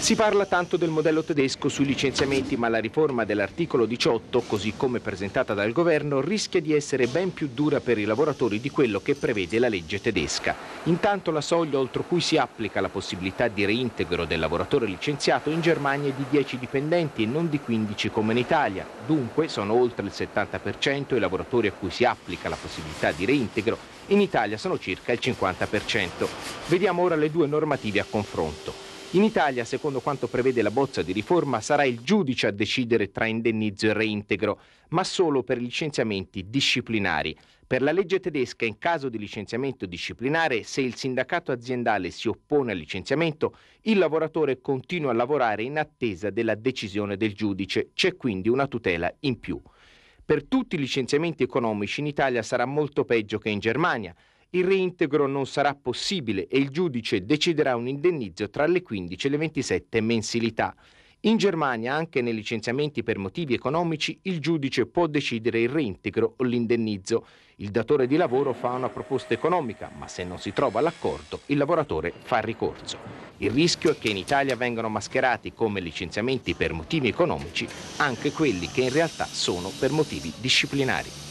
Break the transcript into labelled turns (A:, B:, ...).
A: Si parla tanto del modello tedesco sui licenziamenti, ma la riforma dell'articolo 18, così come presentata dal governo, rischia di essere ben più dura per i lavoratori di quello che prevede la legge tedesca. Intanto la soglia oltre cui si applica la possibilità di reintegro del lavoratore licenziato in Germania è di 10 dipendenti e non di 15 come in Italia. Dunque sono oltre il 70% i lavoratori a cui si applica la possibilità di reintegro, in Italia sono circa il 50%. Vediamo ora le due normative a confronto. In Italia, secondo quanto prevede la bozza di riforma, sarà il giudice a decidere tra indennizzo e reintegro, ma solo per licenziamenti disciplinari. Per la legge tedesca, in caso di licenziamento disciplinare, se il sindacato aziendale si oppone al licenziamento, il lavoratore continua a lavorare in attesa della decisione del giudice. C'è quindi una tutela in più. Per tutti i licenziamenti economici in Italia sarà molto peggio che in Germania il reintegro non sarà possibile e il giudice deciderà un indennizzo tra le 15 e le 27 mensilità. In Germania, anche nei licenziamenti per motivi economici, il giudice può decidere il reintegro o l'indennizzo. Il datore di lavoro fa una proposta economica, ma se non si trova l'accordo, il lavoratore fa ricorso. Il rischio è che in Italia vengano mascherati come licenziamenti per motivi economici anche quelli che in realtà sono per motivi disciplinari.